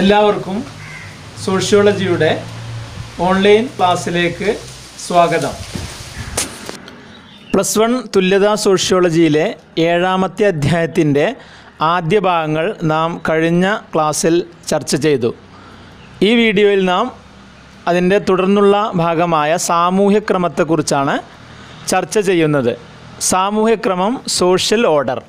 എല്ലാവർക്കും സോഷ്യോളജിയുടെ ഓൺലൈൻ ക്ലാസ്സിലേക്ക് സ്വാഗതം പ്ലസ് വൺ തുല്യതാ സോഷ്യോളജിയിലെ ഏഴാമത്തെ അധ്യായത്തിൻ്റെ ആദ്യ ഭാഗങ്ങൾ നാം കഴിഞ്ഞ ക്ലാസ്സിൽ ചർച്ച ചെയ്തു ഈ വീഡിയോയിൽ നാം അതിൻ്റെ തുടർന്നുള്ള ഭാഗമായ സാമൂഹ്യക്രമത്തെക്കുറിച്ചാണ് ചർച്ച ചെയ്യുന്നത് സാമൂഹ്യക്രമം സോഷ്യൽ ഓർഡർ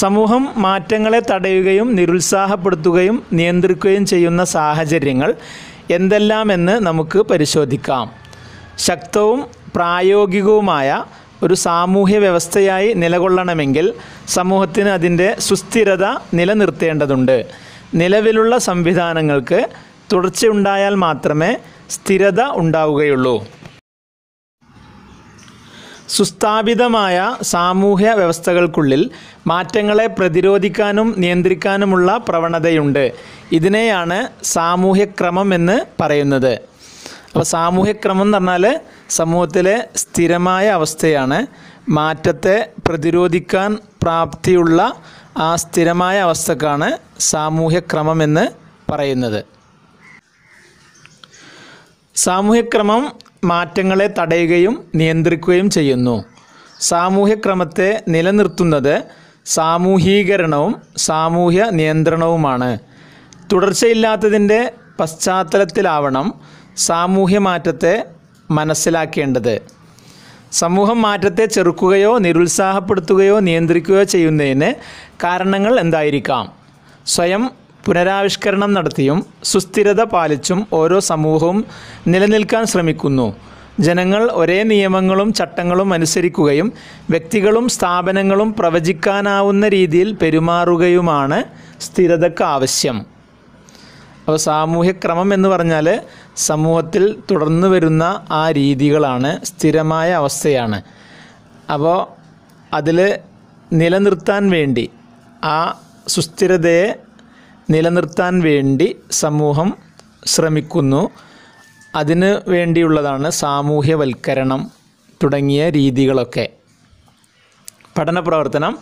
സമൂഹം മാറ്റങ്ങളെ തടയുകയും നിരുത്സാഹപ്പെടുത്തുകയും നിയന്ത്രിക്കുകയും ചെയ്യുന്ന സാഹചര്യങ്ങൾ എന്തെല്ലാമെന്ന് നമുക്ക് പരിശോധിക്കാം ശക്തവും പ്രായോഗികവുമായ ഒരു സാമൂഹ്യ വ്യവസ്ഥയായി നിലകൊള്ളണമെങ്കിൽ സമൂഹത്തിന് അതിൻ്റെ സുസ്ഥിരത നിലനിർത്തേണ്ടതുണ്ട് നിലവിലുള്ള സംവിധാനങ്ങൾക്ക് തുടർച്ചയുണ്ടായാൽ മാത്രമേ സ്ഥിരത ഉണ്ടാവുകയുള്ളൂ സുസ്ഥാപിതമായ സാമൂഹ്യ വ്യവസ്ഥകൾക്കുള്ളിൽ മാറ്റങ്ങളെ പ്രതിരോധിക്കാനും നിയന്ത്രിക്കാനുമുള്ള പ്രവണതയുണ്ട് ഇതിനെയാണ് സാമൂഹ്യക്രമം എന്ന് പറയുന്നത് അപ്പോൾ സാമൂഹ്യക്രമം എന്ന് പറഞ്ഞാൽ സമൂഹത്തിലെ സ്ഥിരമായ അവസ്ഥയാണ് മാറ്റത്തെ പ്രതിരോധിക്കാൻ പ്രാപ്തിയുള്ള ആ സ്ഥിരമായ അവസ്ഥക്കാണ് സാമൂഹ്യക്രമം എന്ന് പറയുന്നത് സാമൂഹ്യക്രമം മാറ്റങ്ങളെ തടയുകയും നിയന്ത്രിക്കുകയും ചെയ്യുന്നു സാമൂഹ്യക്രമത്തെ നിലനിർത്തുന്നത് സാമൂഹീകരണവും സാമൂഹ്യ നിയന്ത്രണവുമാണ് തുടർച്ചയില്ലാത്തതിൻ്റെ പശ്ചാത്തലത്തിലാവണം സാമൂഹ്യ മാറ്റത്തെ മനസ്സിലാക്കേണ്ടത് സമൂഹം മാറ്റത്തെ ചെറുക്കുകയോ നിരുത്സാഹപ്പെടുത്തുകയോ നിയന്ത്രിക്കുകയോ ചെയ്യുന്നതിന് കാരണങ്ങൾ എന്തായിരിക്കാം സ്വയം പുനരാവിഷ്കരണം നടത്തിയും സുസ്ഥിരത പാലിച്ചും ഓരോ സമൂഹവും നിലനിൽക്കാൻ ശ്രമിക്കുന്നു ജനങ്ങൾ ഒരേ നിയമങ്ങളും ചട്ടങ്ങളും അനുസരിക്കുകയും വ്യക്തികളും സ്ഥാപനങ്ങളും പ്രവചിക്കാനാവുന്ന രീതിയിൽ പെരുമാറുകയുമാണ് സ്ഥിരതയ്ക്ക് ആവശ്യം അപ്പോൾ സാമൂഹ്യക്രമം എന്ന് പറഞ്ഞാൽ സമൂഹത്തിൽ തുടർന്നു വരുന്ന ആ രീതികളാണ് സ്ഥിരമായ അവസ്ഥയാണ് അപ്പോൾ അതിൽ നിലനിർത്താൻ വേണ്ടി ആ സുസ്ഥിരതയെ നിലനിർത്താൻ വേണ്ടി സമൂഹം ശ്രമിക്കുന്നു അതിന് വേണ്ടിയുള്ളതാണ് സാമൂഹ്യവൽക്കരണം തുടങ്ങിയ രീതികളൊക്കെ പഠന പ്രവർത്തനം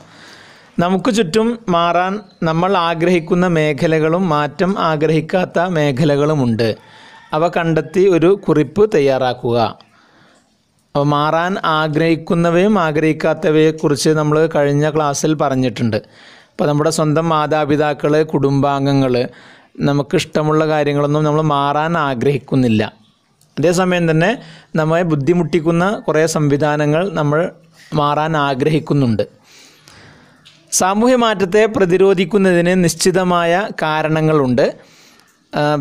നമുക്ക് ചുറ്റും മാറാൻ നമ്മൾ ആഗ്രഹിക്കുന്ന മേഖലകളും മാറ്റം ആഗ്രഹിക്കാത്ത മേഖലകളുമുണ്ട് അവ കണ്ടെത്തി ഒരു കുറിപ്പ് തയ്യാറാക്കുക അപ്പോൾ മാറാൻ ആഗ്രഹിക്കുന്നവയും ആഗ്രഹിക്കാത്തവയെക്കുറിച്ച് നമ്മൾ കഴിഞ്ഞ ക്ലാസ്സിൽ പറഞ്ഞിട്ടുണ്ട് അപ്പോൾ നമ്മുടെ സ്വന്തം മാതാപിതാക്കൾ കുടുംബാംഗങ്ങൾ നമുക്കിഷ്ടമുള്ള കാര്യങ്ങളൊന്നും നമ്മൾ മാറാൻ ആഗ്രഹിക്കുന്നില്ല അതേസമയം തന്നെ നമ്മെ ബുദ്ധിമുട്ടിക്കുന്ന കുറേ സംവിധാനങ്ങൾ നമ്മൾ മാറാൻ ആഗ്രഹിക്കുന്നുണ്ട് സാമൂഹ്യ മാറ്റത്തെ പ്രതിരോധിക്കുന്നതിന് നിശ്ചിതമായ കാരണങ്ങളുണ്ട്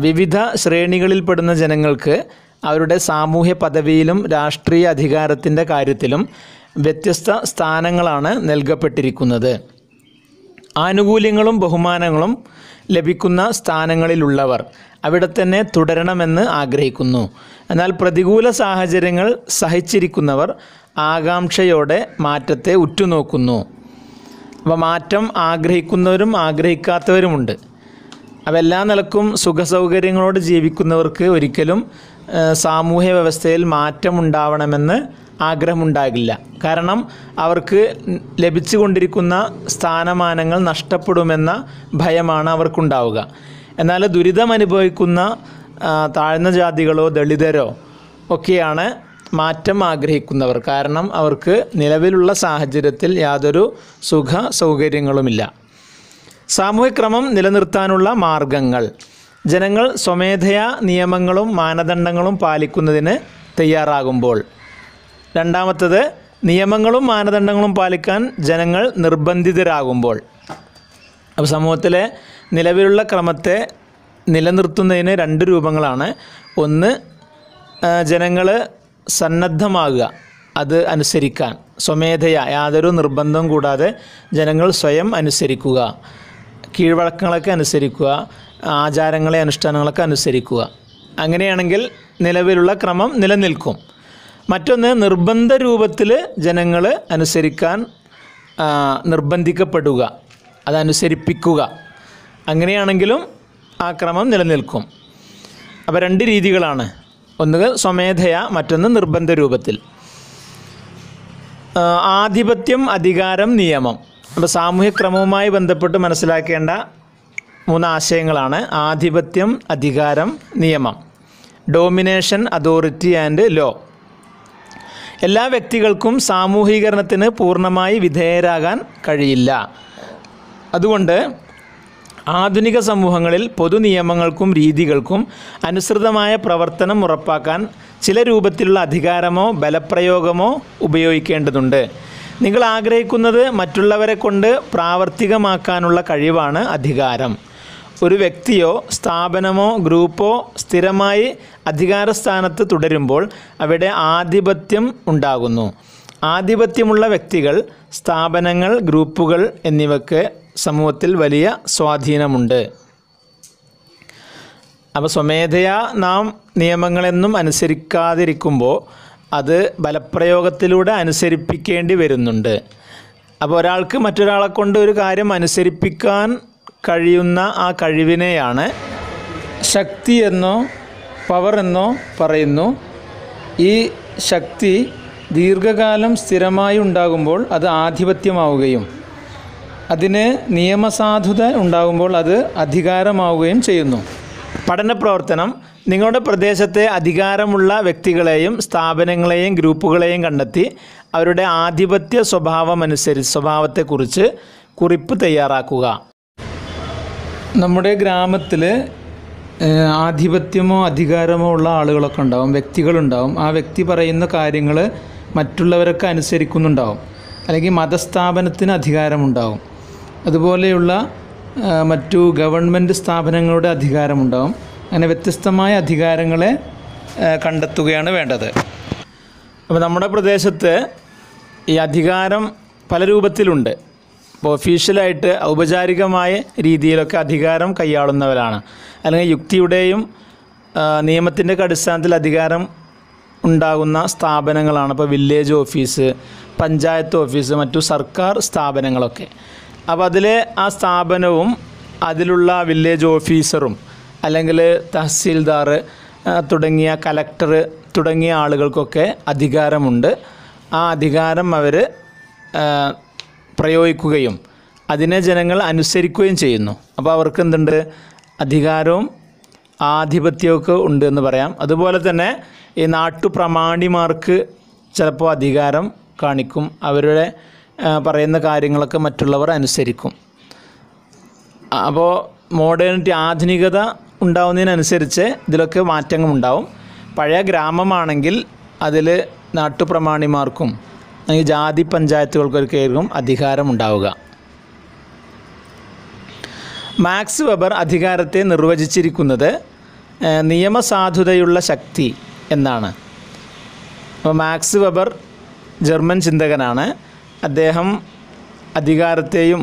വിവിധ ശ്രേണികളിൽപ്പെടുന്ന ജനങ്ങൾക്ക് അവരുടെ സാമൂഹ്യ പദവിയിലും രാഷ്ട്രീയ അധികാരത്തിൻ്റെ കാര്യത്തിലും വ്യത്യസ്ത സ്ഥാനങ്ങളാണ് നൽകപ്പെട്ടിരിക്കുന്നത് ആനുകൂല്യങ്ങളും ബഹുമാനങ്ങളും ലഭിക്കുന്ന സ്ഥാനങ്ങളിലുള്ളവർ അവിടെ തന്നെ തുടരണമെന്ന് ആഗ്രഹിക്കുന്നു എന്നാൽ പ്രതികൂല സാഹചര്യങ്ങൾ സഹിച്ചിരിക്കുന്നവർ ആകാംക്ഷയോടെ മാറ്റത്തെ ഉറ്റുനോക്കുന്നു അപ്പോൾ മാറ്റം ആഗ്രഹിക്കുന്നവരും ആഗ്രഹിക്കാത്തവരുമുണ്ട് അപ്പോൾ എല്ലാ നിലക്കും സുഖസൗകര്യങ്ങളോട് ജീവിക്കുന്നവർക്ക് ഒരിക്കലും സാമൂഹ്യ വ്യവസ്ഥയിൽ മാറ്റമുണ്ടാവണമെന്ന് ആഗ്രഹമുണ്ടാകില്ല കാരണം അവർക്ക് ലഭിച്ചുകൊണ്ടിരിക്കുന്ന സ്ഥാനമാനങ്ങൾ നഷ്ടപ്പെടുമെന്ന ഭയമാണ് അവർക്കുണ്ടാവുക എന്നാൽ ദുരിതം അനുഭവിക്കുന്ന താഴ്ന്ന ജാതികളോ ദളിതരോ ഒക്കെയാണ് മാറ്റം ആഗ്രഹിക്കുന്നവർ കാരണം അവർക്ക് നിലവിലുള്ള സാഹചര്യത്തിൽ യാതൊരു സുഖ സൗകര്യങ്ങളുമില്ല സാമൂഹ്യക്രമം നിലനിർത്താനുള്ള മാർഗങ്ങൾ ജനങ്ങൾ സ്വമേധയാ നിയമങ്ങളും മാനദണ്ഡങ്ങളും പാലിക്കുന്നതിന് തയ്യാറാകുമ്പോൾ രണ്ടാമത്തത് നിയമങ്ങളും മാനദണ്ഡങ്ങളും പാലിക്കാൻ ജനങ്ങൾ നിർബന്ധിതരാകുമ്പോൾ അപ്പോൾ സമൂഹത്തിലെ നിലവിലുള്ള ക്രമത്തെ നിലനിർത്തുന്നതിന് രണ്ട് രൂപങ്ങളാണ് ഒന്ന് ജനങ്ങൾ സന്നദ്ധമാകുക അത് അനുസരിക്കാൻ സ്വമേധയ യാതൊരു നിർബന്ധം കൂടാതെ ജനങ്ങൾ സ്വയം അനുസരിക്കുക കീഴ്വഴക്കങ്ങളൊക്കെ അനുസരിക്കുക ആചാരങ്ങളെ അനുഷ്ഠാനങ്ങളൊക്കെ അനുസരിക്കുക അങ്ങനെയാണെങ്കിൽ നിലവിലുള്ള ക്രമം നിലനിൽക്കും മറ്റൊന്ന് നിർബന്ധ രൂപത്തിൽ ജനങ്ങൾ അനുസരിക്കാൻ നിർബന്ധിക്കപ്പെടുക അതനുസരിപ്പിക്കുക അങ്ങനെയാണെങ്കിലും ആ ക്രമം നിലനിൽക്കും അപ്പോൾ രണ്ട് രീതികളാണ് ഒന്ന് സ്വമേധയ മറ്റൊന്ന് നിർബന്ധ രൂപത്തിൽ ആധിപത്യം അധികാരം നിയമം അപ്പോൾ സാമൂഹ്യ ബന്ധപ്പെട്ട് മനസ്സിലാക്കേണ്ട മൂന്ന് ആശയങ്ങളാണ് ആധിപത്യം അധികാരം നിയമം ഡോമിനേഷൻ അതോറിറ്റി ആൻഡ് ലോ എല്ലാ വ്യക്തികൾക്കും സാമൂഹീകരണത്തിന് പൂർണ്ണമായി വിധേയരാകാൻ കഴിയില്ല അതുകൊണ്ട് ആധുനിക സമൂഹങ്ങളിൽ പൊതു നിയമങ്ങൾക്കും രീതികൾക്കും അനുസൃതമായ പ്രവർത്തനം ഉറപ്പാക്കാൻ ചില രൂപത്തിലുള്ള അധികാരമോ ബലപ്രയോഗമോ ഉപയോഗിക്കേണ്ടതുണ്ട് നിങ്ങൾ ആഗ്രഹിക്കുന്നത് മറ്റുള്ളവരെ കൊണ്ട് പ്രാവർത്തികമാക്കാനുള്ള കഴിവാണ് അധികാരം ഒരു വ്യക്തിയോ സ്ഥാപനമോ ഗ്രൂപ്പോ സ്ഥിരമായി അധികാരസ്ഥാനത്ത് തുടരുമ്പോൾ അവിടെ ആധിപത്യം ഉണ്ടാകുന്നു ആധിപത്യമുള്ള വ്യക്തികൾ സ്ഥാപനങ്ങൾ ഗ്രൂപ്പുകൾ എന്നിവയ്ക്ക് സമൂഹത്തിൽ വലിയ സ്വാധീനമുണ്ട് അപ്പോൾ സ്വമേധയാ നാം നിയമങ്ങളെന്നും അനുസരിക്കാതിരിക്കുമ്പോൾ അത് ബലപ്രയോഗത്തിലൂടെ അനുസരിപ്പിക്കേണ്ടി വരുന്നുണ്ട് അപ്പോൾ ഒരാൾക്ക് മറ്റൊരാളെ കൊണ്ട് ഒരു കാര്യം അനുസരിപ്പിക്കാൻ കഴിയുന്ന ആ കഴിവിനെയാണ് ശക്തി എന്നോ പവർ എന്നോ പറയുന്നു ഈ ശക്തി ദീർഘകാലം സ്ഥിരമായി ഉണ്ടാകുമ്പോൾ അത് ആധിപത്യമാവുകയും അതിന് നിയമസാധുത ഉണ്ടാകുമ്പോൾ അത് അധികാരമാവുകയും ചെയ്യുന്നു പഠന പ്രവർത്തനം നിങ്ങളുടെ പ്രദേശത്തെ അധികാരമുള്ള വ്യക്തികളെയും സ്ഥാപനങ്ങളെയും ഗ്രൂപ്പുകളെയും കണ്ടെത്തി അവരുടെ ആധിപത്യ സ്വഭാവമനുസരിച്ച് സ്വഭാവത്തെക്കുറിച്ച് കുറിപ്പ് തയ്യാറാക്കുക നമ്മുടെ ഗ്രാമത്തിൽ ആധിപത്യമോ അധികാരമോ ഉള്ള ആളുകളൊക്കെ ഉണ്ടാവും വ്യക്തികളുണ്ടാവും ആ വ്യക്തി പറയുന്ന കാര്യങ്ങൾ മറ്റുള്ളവരൊക്കെ അനുസരിക്കുന്നുണ്ടാവും അല്ലെങ്കിൽ മതസ്ഥാപനത്തിന് അധികാരമുണ്ടാവും അതുപോലെയുള്ള മറ്റു ഗവൺമെൻറ് സ്ഥാപനങ്ങളുടെ അധികാരമുണ്ടാവും അങ്ങനെ വ്യത്യസ്തമായ അധികാരങ്ങളെ കണ്ടെത്തുകയാണ് വേണ്ടത് അപ്പോൾ നമ്മുടെ പ്രദേശത്ത് ഈ അധികാരം പല രൂപത്തിലുണ്ട് ഒഫീഷ്യലായിട്ട് ഔപചാരികമായ രീതിയിലൊക്കെ അധികാരം കൈയാളുന്നവരാണ് അല്ലെങ്കിൽ യുക്തിയുടെയും നിയമത്തിൻ്റെ അടിസ്ഥാനത്തിൽ അധികാരം ഉണ്ടാകുന്ന സ്ഥാപനങ്ങളാണ് ഇപ്പോൾ വില്ലേജ് ഓഫീസ് പഞ്ചായത്ത് ഓഫീസ് മറ്റു സർക്കാർ സ്ഥാപനങ്ങളൊക്കെ അപ്പോൾ അതിലെ ആ സ്ഥാപനവും അതിലുള്ള വില്ലേജ് ഓഫീസറും അല്ലെങ്കിൽ തഹസീൽദാർ തുടങ്ങിയ കലക്ടർ തുടങ്ങിയ ആളുകൾക്കൊക്കെ അധികാരമുണ്ട് ആ അധികാരം അവർ പ്രയോഗിക്കുകയും അതിനെ ജനങ്ങൾ അനുസരിക്കുകയും ചെയ്യുന്നു അപ്പോൾ അവർക്ക് എന്തുണ്ട് അധികാരവും ആധിപത്യമൊക്കെ ഉണ്ട് എന്ന് പറയാം അതുപോലെ തന്നെ ഈ നാട്ടുപ്രമാണിമാർക്ക് ചിലപ്പോൾ അധികാരം കാണിക്കും അവരുടെ പറയുന്ന കാര്യങ്ങളൊക്കെ മറ്റുള്ളവർ അനുസരിക്കും അപ്പോൾ മോഡേണിറ്റി ആധുനികത ഉണ്ടാവുന്നതിനനുസരിച്ച് ഇതിലൊക്കെ മാറ്റങ്ങളുണ്ടാവും പഴയ ഗ്രാമമാണെങ്കിൽ അതിൽ നാട്ടുപ്രമാണിമാർക്കും അല്ലെങ്കിൽ ജാതി പഞ്ചായത്തുകൾക്കൊക്കെയായിരിക്കും അധികാരം ഉണ്ടാവുക മാക്സ് വെബർ അധികാരത്തെ നിർവചിച്ചിരിക്കുന്നത് നിയമസാധുതയുള്ള ശക്തി എന്നാണ് അപ്പോൾ മാക്സ് വെബർ ജർമ്മൻ ചിന്തകനാണ് അദ്ദേഹം അധികാരത്തെയും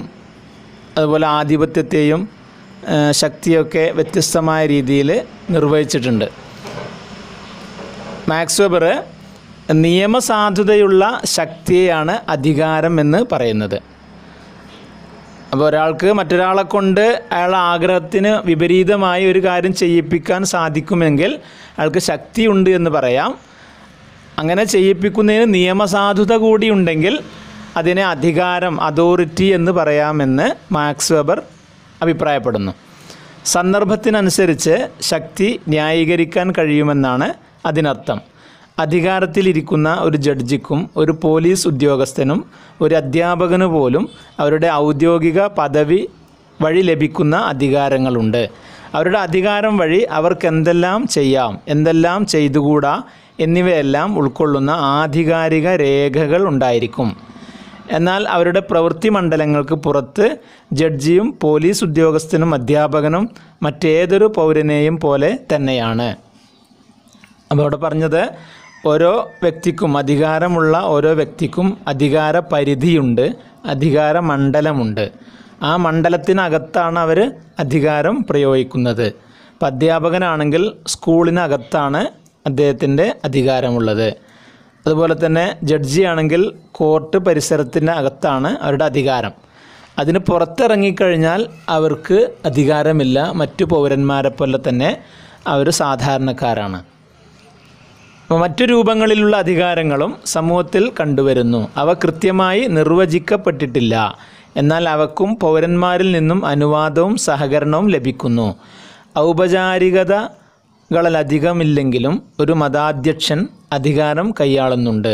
അതുപോലെ ആധിപത്യത്തെയും ശക്തിയൊക്കെ വ്യത്യസ്തമായ രീതിയിൽ നിർവഹിച്ചിട്ടുണ്ട് മാക്സ് വെബർ നിയമസാധുതയുള്ള ശക്തിയെയാണ് അധികാരം എന്ന് പറയുന്നത് അപ്പോൾ ഒരാൾക്ക് മറ്റൊരാളെ കൊണ്ട് അയാൾ ആഗ്രഹത്തിന് വിപരീതമായി ഒരു കാര്യം ചെയ്യിപ്പിക്കാൻ സാധിക്കുമെങ്കിൽ അയാൾക്ക് ശക്തിയുണ്ട് എന്ന് പറയാം അങ്ങനെ ചെയ്യിപ്പിക്കുന്നതിന് നിയമസാധുത കൂടി ഉണ്ടെങ്കിൽ അതിനെ അധികാരം അതോറിറ്റി എന്ന് പറയാമെന്ന് മാക്സ് വെബർ അഭിപ്രായപ്പെടുന്നു സന്ദർഭത്തിനനുസരിച്ച് ശക്തി ന്യായീകരിക്കാൻ കഴിയുമെന്നാണ് അതിനർത്ഥം അധികാരത്തിലിരിക്കുന്ന ഒരു ജഡ്ജിക്കും ഒരു പോലീസ് ഉദ്യോഗസ്ഥനും ഒരു അധ്യാപകന് പോലും അവരുടെ ഔദ്യോഗിക പദവി വഴി ലഭിക്കുന്ന അധികാരങ്ങളുണ്ട് അവരുടെ അധികാരം വഴി അവർക്ക് എന്തെല്ലാം ചെയ്യാം എന്തെല്ലാം ചെയ്തുകൂടാ എന്നിവയെല്ലാം ഉൾക്കൊള്ളുന്ന ആധികാരിക രേഖകൾ ഉണ്ടായിരിക്കും എന്നാൽ അവരുടെ പ്രവൃത്തി മണ്ഡലങ്ങൾക്ക് പുറത്ത് ജഡ്ജിയും പോലീസ് ഉദ്യോഗസ്ഥനും അധ്യാപകനും മറ്റേതൊരു പൗരനെയും പോലെ തന്നെയാണ് അപ്പോൾ അവിടെ പറഞ്ഞത് ഓരോ വ്യക്തിക്കും അധികാരമുള്ള ഓരോ വ്യക്തിക്കും അധികാര പരിധിയുണ്ട് അധികാര മണ്ഡലമുണ്ട് ആ മണ്ഡലത്തിനകത്താണ് അവർ അധികാരം പ്രയോഗിക്കുന്നത് ഇപ്പം അധ്യാപകനാണെങ്കിൽ സ്കൂളിനകത്താണ് അദ്ദേഹത്തിൻ്റെ അധികാരമുള്ളത് അതുപോലെ തന്നെ ജഡ്ജിയാണെങ്കിൽ കോർട്ട് പരിസരത്തിൻ്റെ അകത്താണ് അവരുടെ അധികാരം അതിന് പുറത്തിറങ്ങിക്കഴിഞ്ഞാൽ അവർക്ക് അധികാരമില്ല മറ്റു പൗരന്മാരെ പോലെ തന്നെ അവർ സാധാരണക്കാരാണ് മറ്റു രൂപങ്ങളിലുള്ള അധികാരങ്ങളും സമൂഹത്തിൽ കണ്ടുവരുന്നു അവ കൃത്യമായി നിർവചിക്കപ്പെട്ടിട്ടില്ല എന്നാൽ അവക്കും പൗരന്മാരിൽ നിന്നും അനുവാദവും സഹകരണവും ലഭിക്കുന്നു ഔപചാരികതകളിലധികമില്ലെങ്കിലും ഒരു മതാധ്യക്ഷൻ അധികാരം കൈയാളുന്നുണ്ട്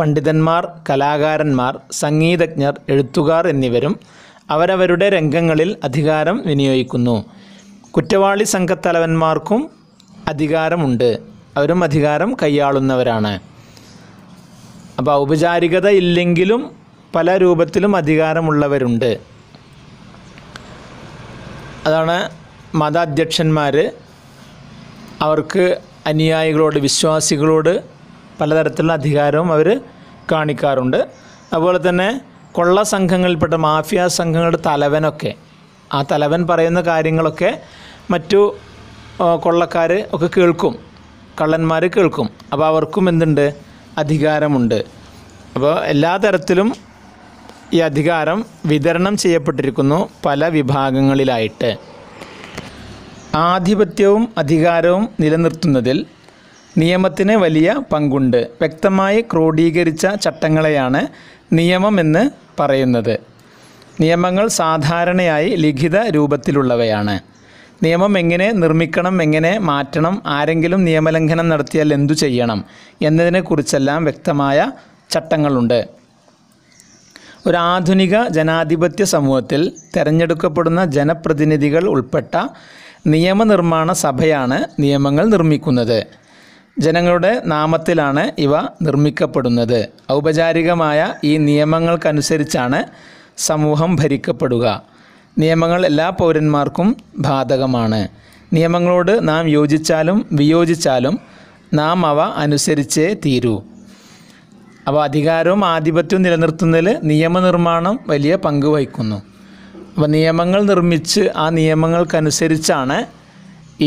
പണ്ഡിതന്മാർ കലാകാരന്മാർ സംഗീതജ്ഞർ എഴുത്തുകാർ എന്നിവരും അവരവരുടെ രംഗങ്ങളിൽ അധികാരം വിനിയോഗിക്കുന്നു കുറ്റവാളി സംഘത്തലവന്മാർക്കും അധികാരമുണ്ട് അവരും അധികാരം കൈയാളുന്നവരാണ് അപ്പോൾ ഔപചാരികത ഇല്ലെങ്കിലും പല രൂപത്തിലും അധികാരമുള്ളവരുണ്ട് അതാണ് മതാധ്യക്ഷന്മാർ അവർക്ക് അനുയായികളോട് വിശ്വാസികളോട് പലതരത്തിലുള്ള അധികാരവും അവർ കാണിക്കാറുണ്ട് അതുപോലെ തന്നെ കൊള്ള സംഘങ്ങളിൽപ്പെട്ട മാഫിയ സംഘങ്ങളുടെ തലവനൊക്കെ ആ തലവൻ പറയുന്ന കാര്യങ്ങളൊക്കെ മറ്റു കൊള്ളക്കാർ ഒക്കെ കേൾക്കും കള്ളന്മാർ കേൾക്കും അപ്പോൾ അവർക്കും എന്തുണ്ട് അധികാരമുണ്ട് അപ്പോൾ എല്ലാ തരത്തിലും ഈ അധികാരം വിതരണം ചെയ്യപ്പെട്ടിരിക്കുന്നു പല വിഭാഗങ്ങളിലായിട്ട് ആധിപത്യവും അധികാരവും നിലനിർത്തുന്നതിൽ നിയമത്തിന് വലിയ പങ്കുണ്ട് വ്യക്തമായി ക്രോഡീകരിച്ച ചട്ടങ്ങളെയാണ് നിയമമെന്ന് പറയുന്നത് നിയമങ്ങൾ സാധാരണയായി ലിഖിത രൂപത്തിലുള്ളവയാണ് നിയമം എങ്ങനെ നിർമ്മിക്കണം എങ്ങനെ മാറ്റണം ആരെങ്കിലും നിയമലംഘനം നടത്തിയാൽ എന്തു ചെയ്യണം എന്നതിനെക്കുറിച്ചെല്ലാം വ്യക്തമായ ചട്ടങ്ങളുണ്ട് ഒരു ആധുനിക ജനാധിപത്യ സമൂഹത്തിൽ തിരഞ്ഞെടുക്കപ്പെടുന്ന ജനപ്രതിനിധികൾ ഉൾപ്പെട്ട നിയമനിർമ്മാണ സഭയാണ് നിയമങ്ങൾ നിർമ്മിക്കുന്നത് ജനങ്ങളുടെ നാമത്തിലാണ് ഇവ നിർമ്മിക്കപ്പെടുന്നത് ഔപചാരികമായ ഈ നിയമങ്ങൾക്കനുസരിച്ചാണ് സമൂഹം ഭരിക്കപ്പെടുക നിയമങ്ങൾ എല്ലാ പൗരന്മാർക്കും ബാധകമാണ് നിയമങ്ങളോട് നാം യോജിച്ചാലും വിയോജിച്ചാലും നാം അവ അനുസരിച്ചേ തീരൂ അപ്പോൾ അധികാരവും ആധിപത്യവും നിലനിർത്തുന്നതിൽ നിയമനിർമ്മാണം വലിയ പങ്ക് വഹിക്കുന്നു അപ്പോൾ നിയമങ്ങൾ നിർമ്മിച്ച് ആ നിയമങ്ങൾക്കനുസരിച്ചാണ്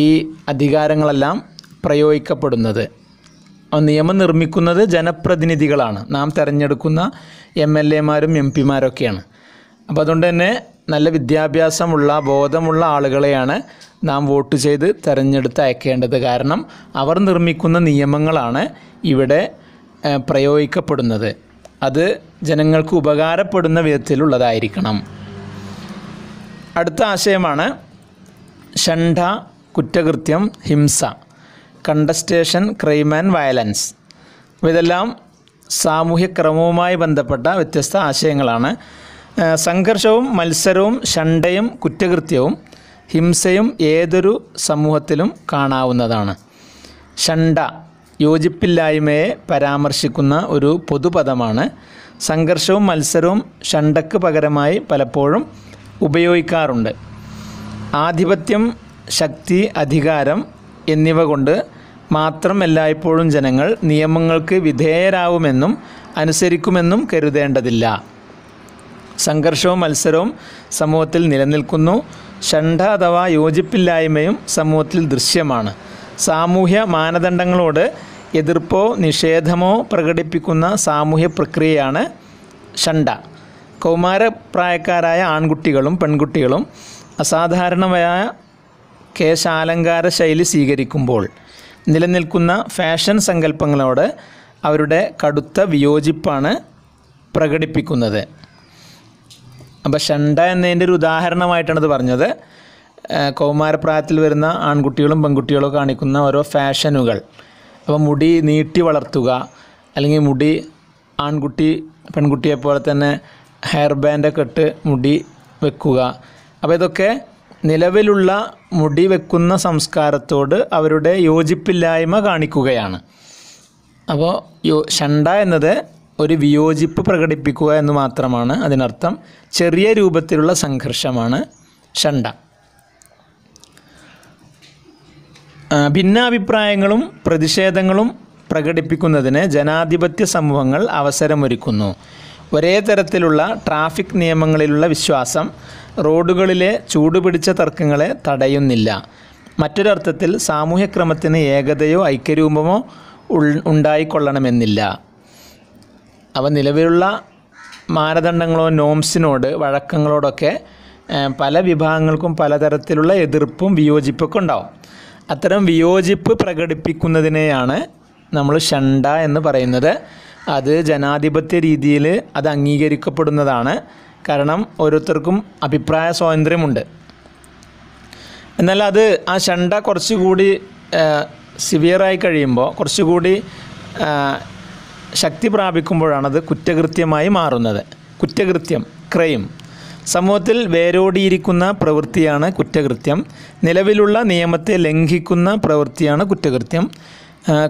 ഈ അധികാരങ്ങളെല്ലാം പ്രയോഗിക്കപ്പെടുന്നത് നിയമം നിർമ്മിക്കുന്നത് ജനപ്രതിനിധികളാണ് നാം തിരഞ്ഞെടുക്കുന്ന എം എൽ എമാരും എം പിമാരൊക്കെയാണ് അപ്പോൾ അതുകൊണ്ട് തന്നെ നല്ല വിദ്യാഭ്യാസമുള്ള ബോധമുള്ള ആളുകളെയാണ് നാം വോട്ട് ചെയ്ത് തിരഞ്ഞെടുത്ത് അയക്കേണ്ടത് കാരണം അവർ നിർമ്മിക്കുന്ന നിയമങ്ങളാണ് ഇവിടെ പ്രയോഗിക്കപ്പെടുന്നത് അത് ജനങ്ങൾക്ക് ഉപകാരപ്പെടുന്ന വിധത്തിലുള്ളതായിരിക്കണം അടുത്ത ആശയമാണ് ഷണ്ഠ കുറ്റകൃത്യം ഹിംസ കണ്ടസ്റ്റേഷൻ ക്രൈം ആൻഡ് വയലൻസ് ഇതെല്ലാം സാമൂഹ്യ ക്രമവുമായി ബന്ധപ്പെട്ട വ്യത്യസ്ത ആശയങ്ങളാണ് സംഘർഷവും മത്സരവും ഷണ്ടയും കുറ്റകൃത്യവും ഹിംസയും ഏതൊരു സമൂഹത്തിലും കാണാവുന്നതാണ് ഷണ്ട യോജിപ്പില്ലായ്മയെ പരാമർശിക്കുന്ന ഒരു പൊതുപദമാണ് സംഘർഷവും മത്സരവും ഷണ്ടക്ക് പകരമായി പലപ്പോഴും ഉപയോഗിക്കാറുണ്ട് ആധിപത്യം ശക്തി അധികാരം എന്നിവ കൊണ്ട് മാത്രം എല്ലായ്പ്പോഴും ജനങ്ങൾ നിയമങ്ങൾക്ക് വിധേയരാവുമെന്നും അനുസരിക്കുമെന്നും കരുതേണ്ടതില്ല സംഘർഷവും മത്സരവും സമൂഹത്തിൽ നിലനിൽക്കുന്നു ഷണ്ഠ അഥവാ യോജിപ്പില്ലായ്മയും സമൂഹത്തിൽ ദൃശ്യമാണ് സാമൂഹ്യ മാനദണ്ഡങ്ങളോട് എതിർപ്പോ നിഷേധമോ പ്രകടിപ്പിക്കുന്ന സാമൂഹ്യ പ്രക്രിയയാണ് ഷണ്ട കൗമാരപ്രായക്കാരായ ആൺകുട്ടികളും പെൺകുട്ടികളും അസാധാരണമായ കേശാലങ്കാര ശൈലി സ്വീകരിക്കുമ്പോൾ നിലനിൽക്കുന്ന ഫാഷൻ സങ്കല്പങ്ങളോട് അവരുടെ കടുത്ത വിയോജിപ്പാണ് പ്രകടിപ്പിക്കുന്നത് അപ്പോൾ ഷണ്ട എന്നതിൻ്റെ ഒരു ഉദാഹരണമായിട്ടാണ് ഇത് പറഞ്ഞത് കൗമാരപ്രായത്തിൽ വരുന്ന ആൺകുട്ടികളും പെൺകുട്ടികളും കാണിക്കുന്ന ഓരോ ഫാഷനുകൾ അപ്പോൾ മുടി നീട്ടി വളർത്തുക അല്ലെങ്കിൽ മുടി ആൺകുട്ടി പെൺകുട്ടിയെ പോലെ തന്നെ ഹെയർ ബാൻഡൊക്കെ ഇട്ട് മുടി വെക്കുക അപ്പോൾ ഇതൊക്കെ നിലവിലുള്ള മുടി വെക്കുന്ന സംസ്കാരത്തോട് അവരുടെ യോജിപ്പില്ലായ്മ കാണിക്കുകയാണ് അപ്പോൾ യോ ഷണ്ട എന്നത് ഒരു വിയോജിപ്പ് പ്രകടിപ്പിക്കുക എന്ന് മാത്രമാണ് അതിനർത്ഥം ചെറിയ രൂപത്തിലുള്ള സംഘർഷമാണ് ഷണ്ട ഭിന്നാഭിപ്രായങ്ങളും പ്രതിഷേധങ്ങളും പ്രകടിപ്പിക്കുന്നതിന് ജനാധിപത്യ സമൂഹങ്ങൾ അവസരമൊരുക്കുന്നു ഒരേ തരത്തിലുള്ള ട്രാഫിക് നിയമങ്ങളിലുള്ള വിശ്വാസം റോഡുകളിലെ ചൂടുപിടിച്ച തർക്കങ്ങളെ തടയുന്നില്ല മറ്റൊരർത്ഥത്തിൽ സാമൂഹ്യക്രമത്തിന് ഏകതയോ ഐക്യരൂപമോ ഉണ്ടായിക്കൊള്ളണമെന്നില്ല അവ നിലവിലുള്ള മാനദണ്ഡങ്ങളോ നോംസിനോട് വഴക്കങ്ങളോടൊക്കെ പല വിഭാഗങ്ങൾക്കും പലതരത്തിലുള്ള എതിർപ്പും വിയോജിപ്പൊക്കെ ഉണ്ടാവും അത്തരം വിയോജിപ്പ് പ്രകടിപ്പിക്കുന്നതിനെയാണ് നമ്മൾ ഷണ്ട എന്ന് പറയുന്നത് അത് ജനാധിപത്യ രീതിയിൽ അത് അംഗീകരിക്കപ്പെടുന്നതാണ് കാരണം ഓരോരുത്തർക്കും അഭിപ്രായ സ്വാതന്ത്ര്യമുണ്ട് എന്നാൽ അത് ആ ഷണ്ട കുറച്ചുകൂടി സിവിയറായി കഴിയുമ്പോൾ കുറച്ചുകൂടി ശക്തി പ്രാപിക്കുമ്പോഴാണത് കുറ്റകൃത്യമായി മാറുന്നത് കുറ്റകൃത്യം ക്രൈം സമൂഹത്തിൽ വേരോടിയിരിക്കുന്ന പ്രവൃത്തിയാണ് കുറ്റകൃത്യം നിലവിലുള്ള നിയമത്തെ ലംഘിക്കുന്ന പ്രവൃത്തിയാണ് കുറ്റകൃത്യം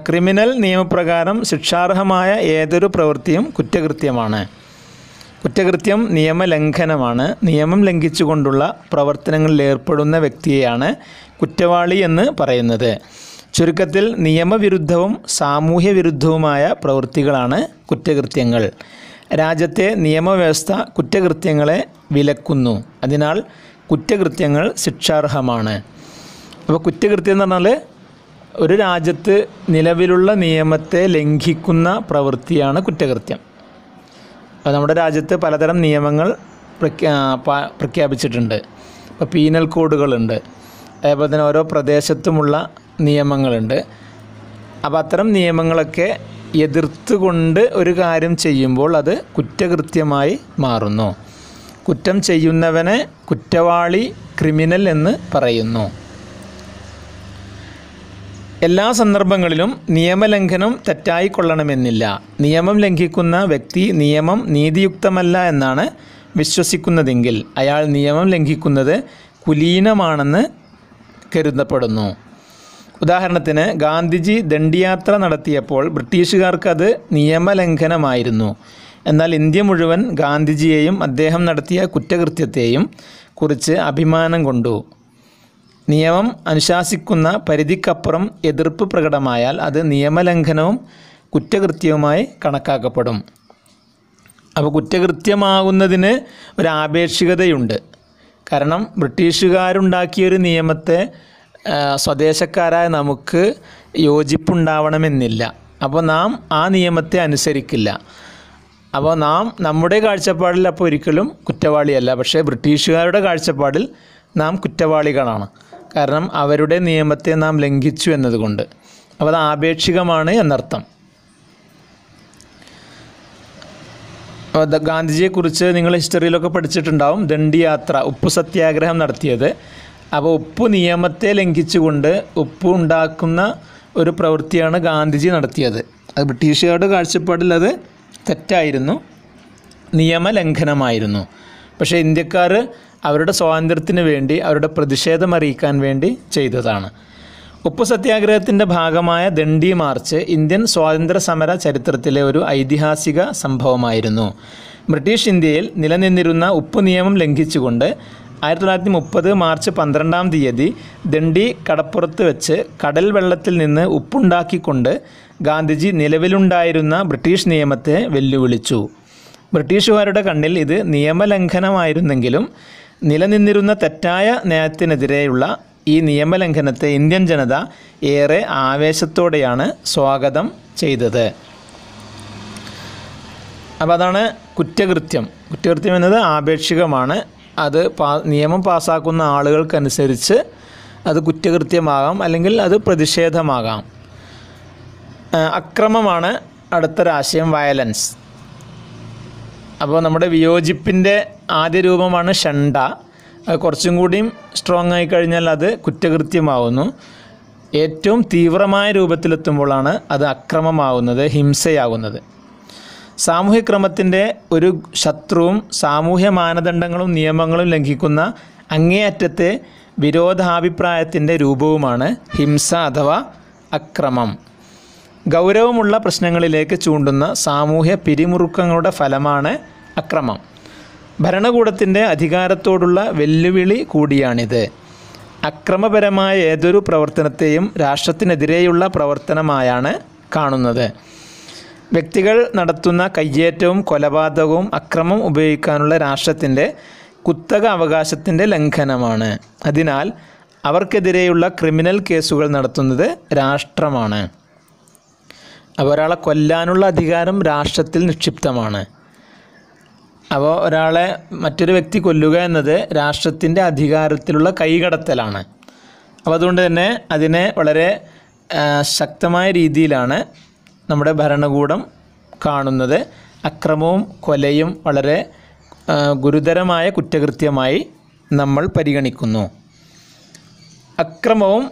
ക്രിമിനൽ നിയമപ്രകാരം ശിക്ഷാർഹമായ ഏതൊരു പ്രവൃത്തിയും കുറ്റകൃത്യമാണ് കുറ്റകൃത്യം നിയമലംഘനമാണ് നിയമം ലംഘിച്ചുകൊണ്ടുള്ള പ്രവർത്തനങ്ങളിൽ ഏർപ്പെടുന്ന വ്യക്തിയെയാണ് കുറ്റവാളി എന്ന് പറയുന്നത് ചുരുക്കത്തിൽ നിയമവിരുദ്ധവും സാമൂഹ്യവിരുദ്ധവുമായ പ്രവൃത്തികളാണ് കുറ്റകൃത്യങ്ങൾ രാജ്യത്തെ നിയമവ്യവസ്ഥ കുറ്റകൃത്യങ്ങളെ വിലക്കുന്നു അതിനാൽ കുറ്റകൃത്യങ്ങൾ ശിക്ഷാർഹമാണ് അപ്പോൾ കുറ്റകൃത്യം എന്ന് പറഞ്ഞാൽ ഒരു രാജ്യത്ത് നിലവിലുള്ള നിയമത്തെ ലംഘിക്കുന്ന പ്രവൃത്തിയാണ് കുറ്റകൃത്യം അപ്പോൾ നമ്മുടെ രാജ്യത്ത് പലതരം നിയമങ്ങൾ പ്രഖ്യാ പ്രഖ്യാപിച്ചിട്ടുണ്ട് ഇപ്പോൾ പീനൽ കോഡുകളുണ്ട് അതേപോലെ തന്നെ ഓരോ പ്രദേശത്തുമുള്ള നിയമങ്ങളുണ്ട് അപ്പം അത്തരം നിയമങ്ങളൊക്കെ എതിർത്തുകൊണ്ട് ഒരു കാര്യം ചെയ്യുമ്പോൾ അത് കുറ്റകൃത്യമായി മാറുന്നു കുറ്റം ചെയ്യുന്നവനെ കുറ്റവാളി ക്രിമിനൽ എന്ന് പറയുന്നു എല്ലാ സന്ദർഭങ്ങളിലും നിയമലംഘനം തെറ്റായിക്കൊള്ളണമെന്നില്ല നിയമം ലംഘിക്കുന്ന വ്യക്തി നിയമം നീതിയുക്തമല്ല എന്നാണ് വിശ്വസിക്കുന്നതെങ്കിൽ അയാൾ നിയമം ലംഘിക്കുന്നത് കുലീനമാണെന്ന് കരുതപ്പെടുന്നു ഉദാഹരണത്തിന് ഗാന്ധിജി ദണ്ഡിയാത്ര നടത്തിയപ്പോൾ ബ്രിട്ടീഷുകാർക്ക് അത് നിയമലംഘനമായിരുന്നു എന്നാൽ ഇന്ത്യ മുഴുവൻ ഗാന്ധിജിയെയും അദ്ദേഹം നടത്തിയ കുറ്റകൃത്യത്തെയും കുറിച്ച് അഭിമാനം കൊണ്ടു നിയമം അനുശാസിക്കുന്ന പരിധിക്കപ്പുറം എതിർപ്പ് പ്രകടമായാൽ അത് നിയമലംഘനവും കുറ്റകൃത്യവുമായി കണക്കാക്കപ്പെടും അപ്പോൾ കുറ്റകൃത്യമാകുന്നതിന് ഒരു ആപേക്ഷികതയുണ്ട് കാരണം ബ്രിട്ടീഷുകാരുണ്ടാക്കിയൊരു നിയമത്തെ സ്വദേശക്കാരായ നമുക്ക് യോജിപ്പുണ്ടാവണമെന്നില്ല അപ്പോൾ നാം ആ നിയമത്തെ അനുസരിക്കില്ല അപ്പോൾ നാം നമ്മുടെ കാഴ്ചപ്പാടിൽ അപ്പോൾ ഒരിക്കലും കുറ്റവാളിയല്ല പക്ഷേ ബ്രിട്ടീഷുകാരുടെ കാഴ്ചപ്പാടിൽ നാം കുറ്റവാളികളാണ് കാരണം അവരുടെ നിയമത്തെ നാം ലംഘിച്ചു എന്നതുകൊണ്ട് അപ്പോൾ അത് ആപേക്ഷികമാണ് എന്നർത്ഥം ഗാന്ധിജിയെക്കുറിച്ച് നിങ്ങൾ ഹിസ്റ്ററിയിലൊക്കെ പഠിച്ചിട്ടുണ്ടാവും ദണ്ഡിയാത്ര ഉപ്പു സത്യാഗ്രഹം നടത്തിയത് അപ്പോൾ ഉപ്പ് നിയമത്തെ ലംഘിച്ചുകൊണ്ട് ഉപ്പ് ഉണ്ടാക്കുന്ന ഒരു പ്രവൃത്തിയാണ് ഗാന്ധിജി നടത്തിയത് അത് ബ്രിട്ടീഷുകാരുടെ കാഴ്ചപ്പാടിൽ അത് തെറ്റായിരുന്നു നിയമലംഘനമായിരുന്നു പക്ഷേ ഇന്ത്യക്കാർ അവരുടെ സ്വാതന്ത്ര്യത്തിന് വേണ്ടി അവരുടെ പ്രതിഷേധം അറിയിക്കാൻ വേണ്ടി ചെയ്തതാണ് ഉപ്പ് സത്യാഗ്രഹത്തിൻ്റെ ഭാഗമായ ദണ്ഡി മാർച്ച് ഇന്ത്യൻ സ്വാതന്ത്ര്യ സമര ചരിത്രത്തിലെ ഒരു ഐതിഹാസിക സംഭവമായിരുന്നു ബ്രിട്ടീഷ് ഇന്ത്യയിൽ നിലനിന്നിരുന്ന ഉപ്പ് നിയമം ലംഘിച്ചുകൊണ്ട് ആയിരത്തി തൊള്ളായിരത്തി മുപ്പത് മാർച്ച് പന്ത്രണ്ടാം തീയതി ദണ്ഡി കടപ്പുറത്ത് വെച്ച് കടൽ വെള്ളത്തിൽ നിന്ന് ഉപ്പുണ്ടാക്കിക്കൊണ്ട് ഗാന്ധിജി നിലവിലുണ്ടായിരുന്ന ബ്രിട്ടീഷ് നിയമത്തെ വെല്ലുവിളിച്ചു ബ്രിട്ടീഷുകാരുടെ കണ്ണിൽ ഇത് നിയമലംഘനമായിരുന്നെങ്കിലും നിലനിന്നിരുന്ന തെറ്റായ നയത്തിനെതിരെയുള്ള ഈ നിയമലംഘനത്തെ ഇന്ത്യൻ ജനത ഏറെ ആവേശത്തോടെയാണ് സ്വാഗതം ചെയ്തത് അപ്പോൾ അതാണ് കുറ്റകൃത്യം കുറ്റകൃത്യം എന്നത് ആപേക്ഷികമാണ് അത് പാ നിയമം പാസ്സാക്കുന്ന ആളുകൾക്കനുസരിച്ച് അത് കുറ്റകൃത്യമാകാം അല്ലെങ്കിൽ അത് പ്രതിഷേധമാകാം അക്രമമാണ് അടുത്തൊരാശയം വയലൻസ് അപ്പോൾ നമ്മുടെ വിയോജിപ്പിൻ്റെ ആദ്യ രൂപമാണ് ഷണ്ട അത് കുറച്ചും കൂടിയും സ്ട്രോങ് ആയി കഴിഞ്ഞാൽ അത് കുറ്റകൃത്യമാവുന്നു ഏറ്റവും തീവ്രമായ രൂപത്തിലെത്തുമ്പോഴാണ് അത് അക്രമമാവുന്നത് ഹിംസയാകുന്നത് സാമൂഹ്യക്രമത്തിൻ്റെ ഒരു ശത്രുവും സാമൂഹ്യ മാനദണ്ഡങ്ങളും നിയമങ്ങളും ലംഘിക്കുന്ന അങ്ങേയറ്റത്തെ വിരോധാഭിപ്രായത്തിൻ്റെ രൂപവുമാണ് ഹിംസ അഥവാ അക്രമം ഗൗരവമുള്ള പ്രശ്നങ്ങളിലേക്ക് ചൂണ്ടുന്ന സാമൂഹ്യ പിരിമുറുക്കങ്ങളുടെ ഫലമാണ് അക്രമം ഭരണകൂടത്തിൻ്റെ അധികാരത്തോടുള്ള വെല്ലുവിളി കൂടിയാണിത് അക്രമപരമായ ഏതൊരു പ്രവർത്തനത്തെയും രാഷ്ട്രത്തിനെതിരെയുള്ള പ്രവർത്തനമായാണ് കാണുന്നത് വ്യക്തികൾ നടത്തുന്ന കയ്യേറ്റവും കൊലപാതകവും അക്രമം ഉപയോഗിക്കാനുള്ള രാഷ്ട്രത്തിൻ്റെ കുത്തക അവകാശത്തിൻ്റെ ലംഘനമാണ് അതിനാൽ അവർക്കെതിരെയുള്ള ക്രിമിനൽ കേസുകൾ നടത്തുന്നത് രാഷ്ട്രമാണ് അപ്പോൾ ഒരാളെ കൊല്ലാനുള്ള അധികാരം രാഷ്ട്രത്തിൽ നിക്ഷിപ്തമാണ് അപ്പോൾ ഒരാളെ മറ്റൊരു വ്യക്തി കൊല്ലുക എന്നത് രാഷ്ട്രത്തിൻ്റെ അധികാരത്തിലുള്ള കൈകടത്തലാണ് അപ്പോൾ അതുകൊണ്ട് തന്നെ അതിനെ വളരെ ശക്തമായ രീതിയിലാണ് നമ്മുടെ ഭരണകൂടം കാണുന്നത് അക്രമവും കൊലയും വളരെ ഗുരുതരമായ കുറ്റകൃത്യമായി നമ്മൾ പരിഗണിക്കുന്നു അക്രമവും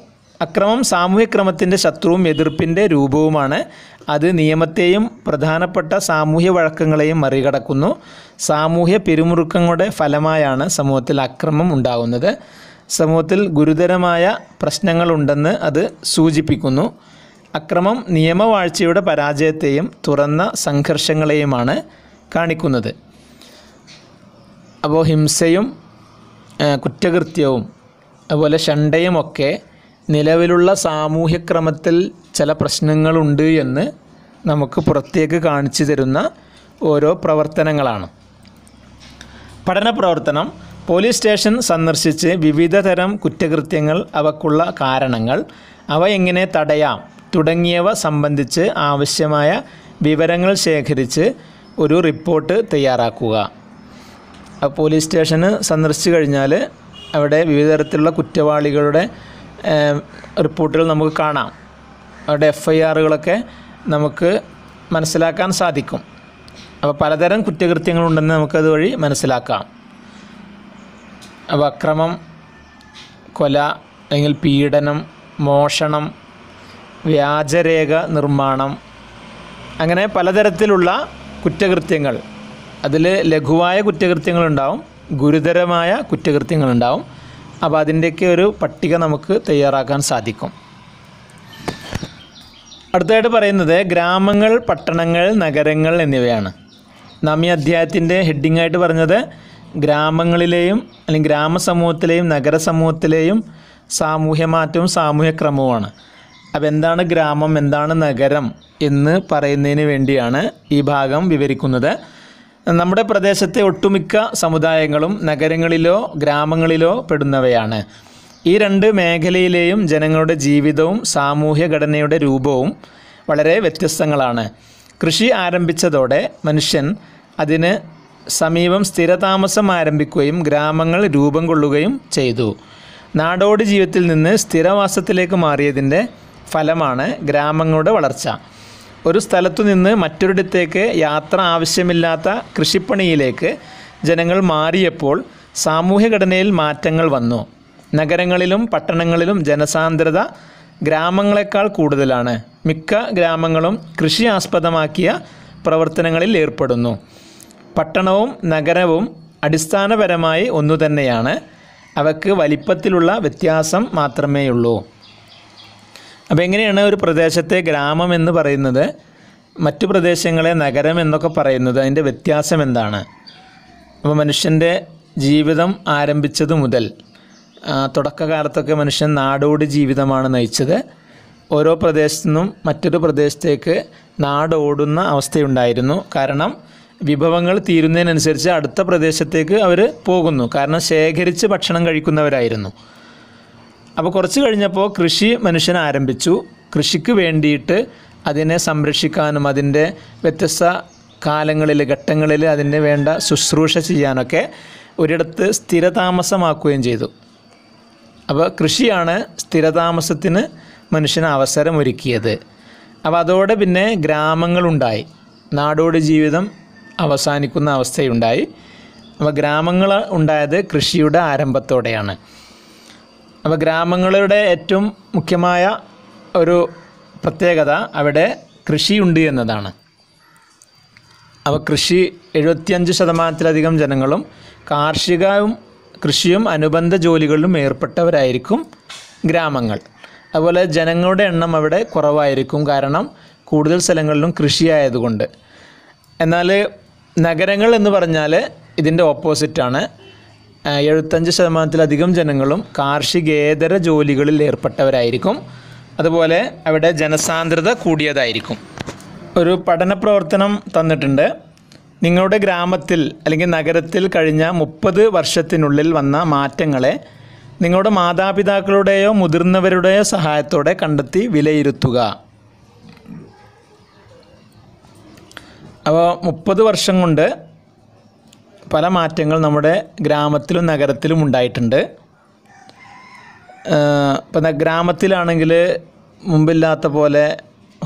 അക്രമം സാമൂഹ്യക്രമത്തിൻ്റെ ശത്രുവും എതിർപ്പിൻ്റെ രൂപവുമാണ് അത് നിയമത്തെയും പ്രധാനപ്പെട്ട സാമൂഹ്യ വഴക്കങ്ങളെയും മറികടക്കുന്നു സാമൂഹ്യ പിരിമുറുക്കങ്ങളുടെ ഫലമായാണ് സമൂഹത്തിൽ അക്രമം ഉണ്ടാകുന്നത് സമൂഹത്തിൽ ഗുരുതരമായ പ്രശ്നങ്ങളുണ്ടെന്ന് അത് സൂചിപ്പിക്കുന്നു അക്രമം നിയമവാഴ്ചയുടെ പരാജയത്തെയും തുറന്ന സംഘർഷങ്ങളെയുമാണ് കാണിക്കുന്നത് അപ്പോൾ ഹിംസയും കുറ്റകൃത്യവും അതുപോലെ ഷണ്ടയുമൊക്കെ നിലവിലുള്ള സാമൂഹ്യക്രമത്തിൽ ചില പ്രശ്നങ്ങളുണ്ട് എന്ന് നമുക്ക് പുറത്തേക്ക് കാണിച്ചു തരുന്ന ഓരോ പ്രവർത്തനങ്ങളാണ് പഠന പ്രവർത്തനം പോലീസ് സ്റ്റേഷൻ സന്ദർശിച്ച് വിവിധതരം കുറ്റകൃത്യങ്ങൾ അവക്കുള്ള കാരണങ്ങൾ അവ എങ്ങനെ തടയാം തുടങ്ങിയവ സംബന്ധിച്ച് ആവശ്യമായ വിവരങ്ങൾ ശേഖരിച്ച് ഒരു റിപ്പോർട്ട് തയ്യാറാക്കുക പോലീസ് സ്റ്റേഷന് സന്ദർശിച്ചു കഴിഞ്ഞാൽ അവിടെ വിവിധ തരത്തിലുള്ള കുറ്റവാളികളുടെ റിപ്പോർട്ടുകൾ നമുക്ക് കാണാം അവരുടെ എഫ് ഐ ആറുകളൊക്കെ നമുക്ക് മനസ്സിലാക്കാൻ സാധിക്കും അപ്പോൾ പലതരം കുറ്റകൃത്യങ്ങളുണ്ടെന്ന് നമുക്കത് വഴി മനസ്സിലാക്കാം അപ്പോൾ അക്രമം കൊല അല്ലെങ്കിൽ പീഡനം മോഷണം വ്യാജരേഖ നിർമ്മാണം അങ്ങനെ പലതരത്തിലുള്ള കുറ്റകൃത്യങ്ങൾ അതിൽ ലഘുവായ കുറ്റകൃത്യങ്ങളുണ്ടാവും ഗുരുതരമായ കുറ്റകൃത്യങ്ങളുണ്ടാവും അപ്പോൾ അതിൻ്റെയൊക്കെ ഒരു പട്ടിക നമുക്ക് തയ്യാറാക്കാൻ സാധിക്കും അടുത്തതായിട്ട് പറയുന്നത് ഗ്രാമങ്ങൾ പട്ടണങ്ങൾ നഗരങ്ങൾ എന്നിവയാണ് നാം ഈ അധ്യായത്തിൻ്റെ ഹെഡിങ്ങായിട്ട് പറഞ്ഞത് ഗ്രാമങ്ങളിലെയും അല്ലെങ്കിൽ ഗ്രാമസമൂഹത്തിലെയും നഗരസമൂഹത്തിലെയും സാമൂഹ്യ മാറ്റവും സാമൂഹ്യക്രമവുമാണ് അപ്പോൾ എന്താണ് ഗ്രാമം എന്താണ് നഗരം എന്ന് പറയുന്നതിന് വേണ്ടിയാണ് ഈ ഭാഗം വിവരിക്കുന്നത് നമ്മുടെ പ്രദേശത്തെ ഒട്ടുമിക്ക സമുദായങ്ങളും നഗരങ്ങളിലോ ഗ്രാമങ്ങളിലോ പെടുന്നവയാണ് ഈ രണ്ട് മേഖലയിലെയും ജനങ്ങളുടെ ജീവിതവും സാമൂഹ്യ ഘടനയുടെ രൂപവും വളരെ വ്യത്യസ്തങ്ങളാണ് കൃഷി ആരംഭിച്ചതോടെ മനുഷ്യൻ അതിന് സമീപം സ്ഥിരതാമസം ആരംഭിക്കുകയും ഗ്രാമങ്ങൾ രൂപം കൊള്ളുകയും ചെയ്തു നാടോടി ജീവിതത്തിൽ നിന്ന് സ്ഥിരവാസത്തിലേക്ക് മാറിയതിൻ്റെ ഫലമാണ് ഗ്രാമങ്ങളുടെ വളർച്ച ഒരു സ്ഥലത്തു നിന്ന് മറ്റൊരിടത്തേക്ക് യാത്ര ആവശ്യമില്ലാത്ത കൃഷിപ്പണിയിലേക്ക് ജനങ്ങൾ മാറിയപ്പോൾ സാമൂഹ്യഘടനയിൽ മാറ്റങ്ങൾ വന്നു നഗരങ്ങളിലും പട്ടണങ്ങളിലും ജനസാന്ദ്രത ഗ്രാമങ്ങളെക്കാൾ കൂടുതലാണ് മിക്ക ഗ്രാമങ്ങളും കൃഷി ആസ്പദമാക്കിയ പ്രവർത്തനങ്ങളിൽ ഏർപ്പെടുന്നു പട്ടണവും നഗരവും അടിസ്ഥാനപരമായി ഒന്നുതന്നെയാണ് അവയ്ക്ക് വലിപ്പത്തിലുള്ള വ്യത്യാസം മാത്രമേയുള്ളൂ അപ്പോൾ എങ്ങനെയാണ് ഒരു പ്രദേശത്തെ ഗ്രാമം എന്ന് പറയുന്നത് മറ്റു പ്രദേശങ്ങളെ നഗരം എന്നൊക്കെ പറയുന്നത് അതിൻ്റെ വ്യത്യാസം എന്താണ് അപ്പോൾ മനുഷ്യൻ്റെ ജീവിതം ആരംഭിച്ചത് മുതൽ തുടക്കകാലത്തൊക്കെ മനുഷ്യൻ നാടോടി ജീവിതമാണ് നയിച്ചത് ഓരോ പ്രദേശത്തു നിന്നും മറ്റൊരു പ്രദേശത്തേക്ക് നാടോടുന്ന അവസ്ഥയുണ്ടായിരുന്നു കാരണം വിഭവങ്ങൾ തീരുന്നതിനനുസരിച്ച് അടുത്ത പ്രദേശത്തേക്ക് അവർ പോകുന്നു കാരണം ശേഖരിച്ച് ഭക്ഷണം കഴിക്കുന്നവരായിരുന്നു അപ്പോൾ കുറച്ച് കഴിഞ്ഞപ്പോൾ കൃഷി മനുഷ്യൻ ആരംഭിച്ചു കൃഷിക്ക് വേണ്ടിയിട്ട് അതിനെ സംരക്ഷിക്കാനും അതിൻ്റെ വ്യത്യസ്ത കാലങ്ങളിൽ ഘട്ടങ്ങളിൽ അതിന് വേണ്ട ശുശ്രൂഷ ചെയ്യാനൊക്കെ ഒരിടത്ത് സ്ഥിരതാമസമാക്കുകയും ചെയ്തു അപ്പോൾ കൃഷിയാണ് സ്ഥിരതാമസത്തിന് മനുഷ്യന് അവസരം ഒരുക്കിയത് അപ്പോൾ അതോടെ പിന്നെ ഗ്രാമങ്ങളുണ്ടായി നാടോടി ജീവിതം അവസാനിക്കുന്ന അവസ്ഥയുണ്ടായി അപ്പോൾ ഗ്രാമങ്ങൾ ഉണ്ടായത് കൃഷിയുടെ ആരംഭത്തോടെയാണ് അപ്പോൾ ഗ്രാമങ്ങളുടെ ഏറ്റവും മുഖ്യമായ ഒരു പ്രത്യേകത അവിടെ കൃഷിയുണ്ട് എന്നതാണ് അപ്പോൾ കൃഷി എഴുപത്തിയഞ്ച് ശതമാനത്തിലധികം ജനങ്ങളും കാർഷികവും കൃഷിയും അനുബന്ധ ജോലികളിലും ഏർപ്പെട്ടവരായിരിക്കും ഗ്രാമങ്ങൾ അതുപോലെ ജനങ്ങളുടെ എണ്ണം അവിടെ കുറവായിരിക്കും കാരണം കൂടുതൽ സ്ഥലങ്ങളിലും കൃഷിയായതുകൊണ്ട് എന്നാൽ നഗരങ്ങൾ എന്ന് പറഞ്ഞാൽ ഇതിൻ്റെ ഓപ്പോസിറ്റാണ് എഴുപത്തഞ്ച് ശതമാനത്തിലധികം ജനങ്ങളും കാർഷികേതര ജോലികളിൽ ഏർപ്പെട്ടവരായിരിക്കും അതുപോലെ അവിടെ ജനസാന്ദ്രത കൂടിയതായിരിക്കും ഒരു പഠന പ്രവർത്തനം തന്നിട്ടുണ്ട് നിങ്ങളുടെ ഗ്രാമത്തിൽ അല്ലെങ്കിൽ നഗരത്തിൽ കഴിഞ്ഞ മുപ്പത് വർഷത്തിനുള്ളിൽ വന്ന മാറ്റങ്ങളെ നിങ്ങളുടെ മാതാപിതാക്കളുടെയോ മുതിർന്നവരുടെയോ സഹായത്തോടെ കണ്ടെത്തി വിലയിരുത്തുക അപ്പോൾ മുപ്പത് വർഷം കൊണ്ട് പല മാറ്റങ്ങൾ നമ്മുടെ ഗ്രാമത്തിലും നഗരത്തിലും ഉണ്ടായിട്ടുണ്ട് ഇപ്പം ഗ്രാമത്തിലാണെങ്കിൽ മുമ്പില്ലാത്ത പോലെ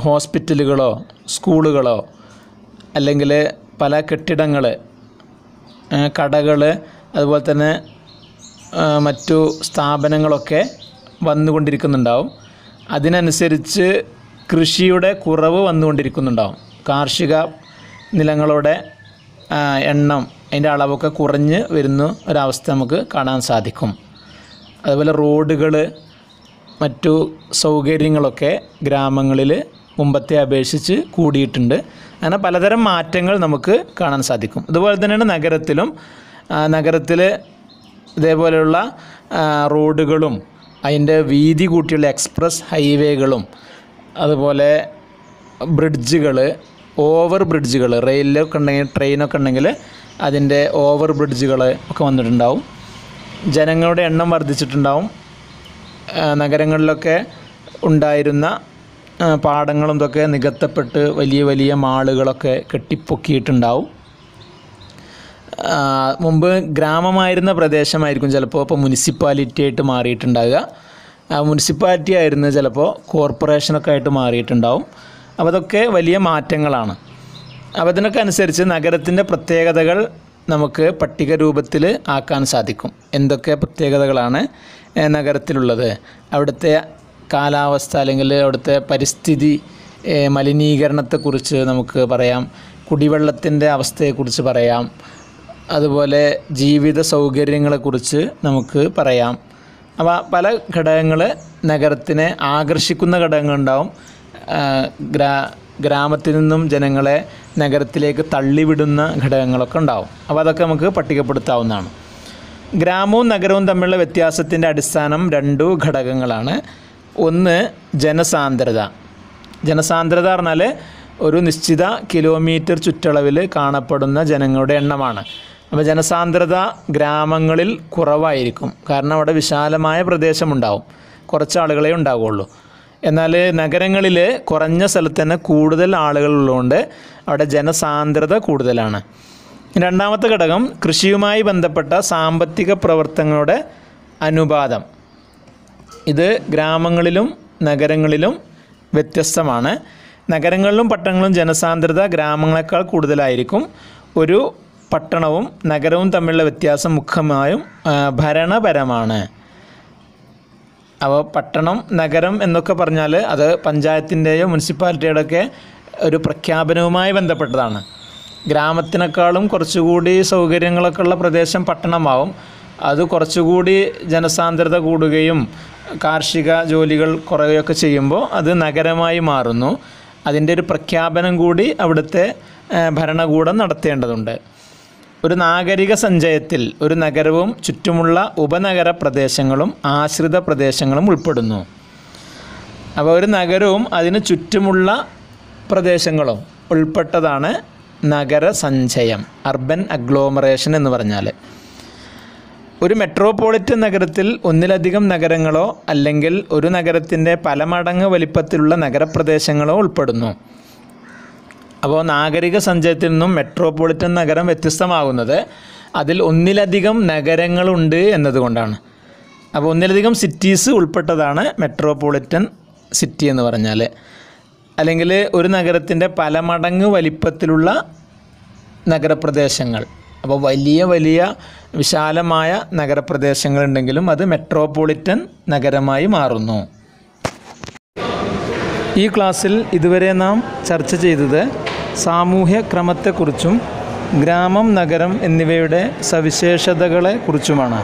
ഹോസ്പിറ്റലുകളോ സ്കൂളുകളോ അല്ലെങ്കിൽ പല കെട്ടിടങ്ങൾ കടകൾ അതുപോലെ തന്നെ മറ്റു സ്ഥാപനങ്ങളൊക്കെ വന്നുകൊണ്ടിരിക്കുന്നുണ്ടാവും അതിനനുസരിച്ച് കൃഷിയുടെ കുറവ് വന്നുകൊണ്ടിരിക്കുന്നുണ്ടാവും കാർഷിക നിലങ്ങളുടെ എണ്ണം അതിൻ്റെ അളവൊക്കെ കുറഞ്ഞ് വരുന്ന ഒരവസ്ഥ നമുക്ക് കാണാൻ സാധിക്കും അതുപോലെ റോഡുകൾ മറ്റു സൗകര്യങ്ങളൊക്കെ ഗ്രാമങ്ങളിൽ മുമ്പത്തെ അപേക്ഷിച്ച് കൂടിയിട്ടുണ്ട് അങ്ങനെ പലതരം മാറ്റങ്ങൾ നമുക്ക് കാണാൻ സാധിക്കും അതുപോലെ തന്നെയാണ് നഗരത്തിലും നഗരത്തിൽ ഇതേപോലെയുള്ള റോഡുകളും അതിൻ്റെ വീതി കൂട്ടിയുള്ള എക്സ്പ്രസ് ഹൈവേകളും അതുപോലെ ബ്രിഡ്ജുകൾ ഓവർ ബ്രിഡ്ജുകൾ റെയിലൊക്കെ ഉണ്ടെങ്കിൽ ട്രെയിനൊക്കെ ഉണ്ടെങ്കിൽ അതിൻ്റെ ഓവർ ബ്രിഡ്ജുകൾ ഒക്കെ വന്നിട്ടുണ്ടാവും ജനങ്ങളുടെ എണ്ണം വർദ്ധിച്ചിട്ടുണ്ടാവും നഗരങ്ങളിലൊക്കെ ഉണ്ടായിരുന്ന പാടങ്ങളും ഇതൊക്കെ നികത്തപ്പെട്ട് വലിയ വലിയ മാളുകളൊക്കെ കെട്ടിപ്പൊക്കിയിട്ടുണ്ടാവും മുമ്പ് ഗ്രാമമായിരുന്ന പ്രദേശമായിരിക്കും ചിലപ്പോൾ ഇപ്പോൾ മുനിസിപ്പാലിറ്റി ആയിട്ട് മാറിയിട്ടുണ്ടാവുക മുനിസിപ്പാലിറ്റി ആയിരുന്നു ചിലപ്പോൾ കോർപ്പറേഷനൊക്കെ ആയിട്ട് മാറിയിട്ടുണ്ടാവും അപ്പോൾ അതൊക്കെ വലിയ മാറ്റങ്ങളാണ് അവതനക്കനുസരിച്ച് ഇതിനൊക്കെ നഗരത്തിൻ്റെ പ്രത്യേകതകൾ നമുക്ക് പട്ടിക രൂപത്തിൽ ആക്കാൻ സാധിക്കും എന്തൊക്കെ പ്രത്യേകതകളാണ് നഗരത്തിലുള്ളത് അവിടുത്തെ കാലാവസ്ഥ അല്ലെങ്കിൽ അവിടുത്തെ പരിസ്ഥിതി മലിനീകരണത്തെക്കുറിച്ച് നമുക്ക് പറയാം കുടിവെള്ളത്തിൻ്റെ അവസ്ഥയെക്കുറിച്ച് പറയാം അതുപോലെ ജീവിത സൗകര്യങ്ങളെക്കുറിച്ച് നമുക്ക് പറയാം അപ്പോൾ പല ഘടകങ്ങൾ നഗരത്തിനെ ആകർഷിക്കുന്ന ഘടകങ്ങളുണ്ടാവും ഗ്രാ ഗ്രാമത്തിൽ നിന്നും ജനങ്ങളെ നഗരത്തിലേക്ക് തള്ളിവിടുന്ന ഘടകങ്ങളൊക്കെ ഉണ്ടാവും അപ്പോൾ അതൊക്കെ നമുക്ക് പട്ടികപ്പെടുത്താവുന്നതാണ് ഗ്രാമവും നഗരവും തമ്മിലുള്ള വ്യത്യാസത്തിൻ്റെ അടിസ്ഥാനം രണ്ടു ഘടകങ്ങളാണ് ഒന്ന് ജനസാന്ദ്രത ജനസാന്ദ്രത പറഞ്ഞാൽ ഒരു നിശ്ചിത കിലോമീറ്റർ ചുറ്റളവിൽ കാണപ്പെടുന്ന ജനങ്ങളുടെ എണ്ണമാണ് അപ്പോൾ ജനസാന്ദ്രത ഗ്രാമങ്ങളിൽ കുറവായിരിക്കും കാരണം അവിടെ വിശാലമായ പ്രദേശമുണ്ടാവും കുറച്ച് ആളുകളെ ഉണ്ടാവുകയുള്ളൂ എന്നാൽ നഗരങ്ങളിൽ കുറഞ്ഞ സ്ഥലത്ത് തന്നെ കൂടുതൽ ആളുകളുള്ളതുകൊണ്ട് അവിടെ ജനസാന്ദ്രത കൂടുതലാണ് രണ്ടാമത്തെ ഘടകം കൃഷിയുമായി ബന്ധപ്പെട്ട സാമ്പത്തിക പ്രവർത്തനങ്ങളുടെ അനുപാതം ഇത് ഗ്രാമങ്ങളിലും നഗരങ്ങളിലും വ്യത്യസ്തമാണ് നഗരങ്ങളിലും പട്ടണങ്ങളും ജനസാന്ദ്രത ഗ്രാമങ്ങളെക്കാൾ കൂടുതലായിരിക്കും ഒരു പട്ടണവും നഗരവും തമ്മിലുള്ള വ്യത്യാസം മുഖ്യമായും ഭരണപരമാണ് അപ്പോൾ പട്ടണം നഗരം എന്നൊക്കെ പറഞ്ഞാൽ അത് പഞ്ചായത്തിൻ്റെയോ മുനിസിപ്പാലിറ്റിയുടെയൊക്കെ ഒരു പ്രഖ്യാപനവുമായി ബന്ധപ്പെട്ടതാണ് ഗ്രാമത്തിനേക്കാളും കുറച്ചുകൂടി സൗകര്യങ്ങളൊക്കെ ഉള്ള പ്രദേശം പട്ടണമാവും അത് കുറച്ചുകൂടി ജനസാന്ദ്രത കൂടുകയും കാർഷിക ജോലികൾ കുറയുകയൊക്കെ ചെയ്യുമ്പോൾ അത് നഗരമായി മാറുന്നു അതിൻ്റെ ഒരു പ്രഖ്യാപനം കൂടി അവിടുത്തെ ഭരണകൂടം നടത്തേണ്ടതുണ്ട് ഒരു നാഗരിക സഞ്ചയത്തിൽ ഒരു നഗരവും ചുറ്റുമുള്ള ഉപനഗര പ്രദേശങ്ങളും ആശ്രിത പ്രദേശങ്ങളും ഉൾപ്പെടുന്നു അപ്പോൾ ഒരു നഗരവും അതിന് ചുറ്റുമുള്ള പ്രദേശങ്ങളും ഉൾപ്പെട്ടതാണ് നഗരസഞ്ചയം അർബൻ അഗ്ലോമറേഷൻ എന്ന് പറഞ്ഞാൽ ഒരു മെട്രോപൊളിറ്റൻ നഗരത്തിൽ ഒന്നിലധികം നഗരങ്ങളോ അല്ലെങ്കിൽ ഒരു നഗരത്തിൻ്റെ പല മടങ്ങ് വലിപ്പത്തിലുള്ള നഗരപ്രദേശങ്ങളോ ഉൾപ്പെടുന്നു അപ്പോൾ നാഗരിക സഞ്ചയത്തിൽ നിന്നും മെട്രോപൊളിറ്റൻ നഗരം വ്യത്യസ്തമാകുന്നത് അതിൽ ഒന്നിലധികം നഗരങ്ങളുണ്ട് എന്നതുകൊണ്ടാണ് അപ്പോൾ ഒന്നിലധികം സിറ്റീസ് ഉൾപ്പെട്ടതാണ് മെട്രോപൊളിറ്റൻ സിറ്റി എന്ന് പറഞ്ഞാൽ അല്ലെങ്കിൽ ഒരു നഗരത്തിൻ്റെ പല മടങ്ങ് വലിപ്പത്തിലുള്ള നഗരപ്രദേശങ്ങൾ അപ്പോൾ വലിയ വലിയ വിശാലമായ നഗരപ്രദേശങ്ങളുണ്ടെങ്കിലും അത് മെട്രോപൊളിറ്റൻ നഗരമായി മാറുന്നു ഈ ക്ലാസ്സിൽ ഇതുവരെ നാം ചർച്ച ചെയ്തത് സാമൂഹ്യ ക്രമത്തെക്കുറിച്ചും ഗ്രാമം നഗരം എന്നിവയുടെ സവിശേഷതകളെക്കുറിച്ചുമാണ്